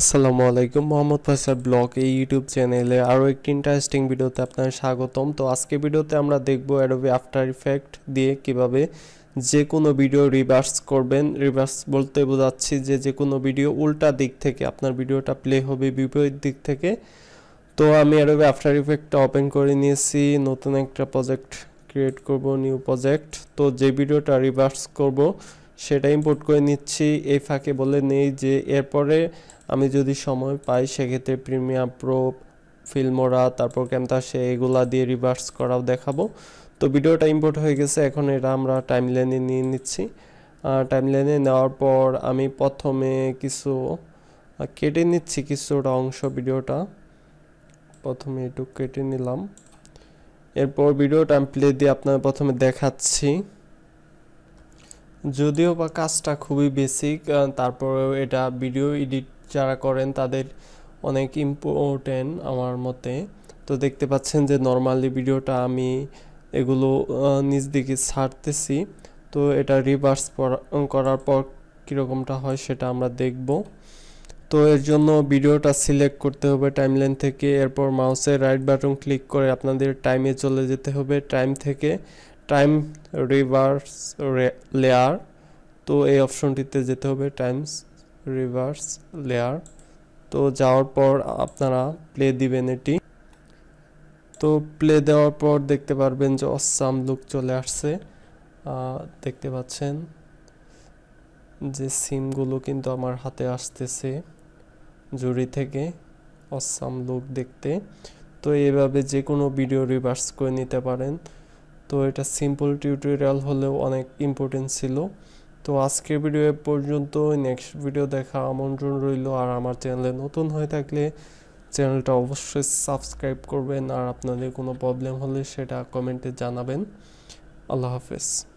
আসসালামু আলাইকুম মোহাম্মদ ফয়সাল ব্লগ এই ইউটিউব চ্যানেলে আরও একটি ইন্টারেস্টিং ভিডিওতে আপনার স্বাগতম তো আজকে ভিডিওতে আমরা দেখব অ্যাডোবি আফটার ইফেক্ট দিয়ে কিভাবে যে কোনো ভিডিও রিভার্স করবেন রিভার্স বলতে বোঝাচ্ছি যে যে কোনো ভিডিও উল্টা দিক থেকে আপনার ভিডিওটা প্লে হবে বিপরীত দিক থেকে তো আমি অ্যাডোবি আফটার ইফেক্টটা ওপেন করে নিয়েছি নতুন একটা প্রজেক্ট ক্রিয়েট করব নিউ প্রজেক্ট তো যে ভিডিওটা রিভার্স করব সেটা ইম্পোর্ট করে নিচ্ছি এই ফাঁকে বলে নেই যে এরপরে আমি যদি সময় পাই সেক্ষেত্রে প্রিমিয়াম প্রো ফিল্মোরা তারপর সে এগুলা দিয়ে রিভার্স করাও দেখাবো তো ভিডিওটা ইম্পোর্ট হয়ে গেছে এখন এটা আমরা টাইম লাইনে নিয়ে নিচ্ছি টাইম লাইনে নেওয়ার পর আমি প্রথমে কিছু কেটে নিচ্ছি কিছুটা অংশ ভিডিওটা প্রথমে একটু কেটে নিলাম এরপর ভিডিওটা আমি প্লে দিয়ে আপনার প্রথমে দেখাচ্ছি যদিও বা কাজটা খুবই বেসিক তারপরেও এটা ভিডিও এডিট যারা করেন তাদের অনেক ইম্পর্টেন্ট আমার মতে তো দেখতে পাচ্ছেন যে নর্মালি ভিডিওটা আমি এগুলো নিজ দিকে ছাড়তেছি তো এটা রিভার্স করার পর কীরকমটা হয় সেটা আমরা দেখব তো এর জন্য ভিডিওটা সিলেক্ট করতে হবে টাইমলাইন থেকে এরপর মাউসের রাইট বাটন ক্লিক করে আপনাদের টাইমে চলে যেতে হবে টাইম থেকে টাইম রিভার্স লেয়ার তো এই অপশনটিতে যেতে হবে টাইমস রিভার্স লেয়ার তো যাওয়ার পর আপনারা প্লে দিবেন এটি তো প্লে দেওয়ার পর দেখতে পারবেন যে অসাম লুক চলে আসছে দেখতে পাচ্ছেন যে সিমগুলো কিন্তু আমার হাতে আসতেছে জুড়ি থেকে অসাম লুক দেখতে তো এভাবে যে কোনো ভিডিও রিভার্স করে নিতে পারেন তো এটা সিম্পল টিউটোরিয়াল হলেও অনেক ইম্পর্টেন্ট ছিল তো আজকের ভিডিও পর্যন্ত নেক্সট ভিডিও দেখা আমন্ত্রণ রইল আর আমার চ্যানেলে নতুন হয়ে থাকলে চ্যানেলটা অবশ্যই সাবস্ক্রাইব করবেন আর আপনাদের কোনো প্রবলেম হলে সেটা কমেন্টে জানাবেন আল্লাহ হাফেজ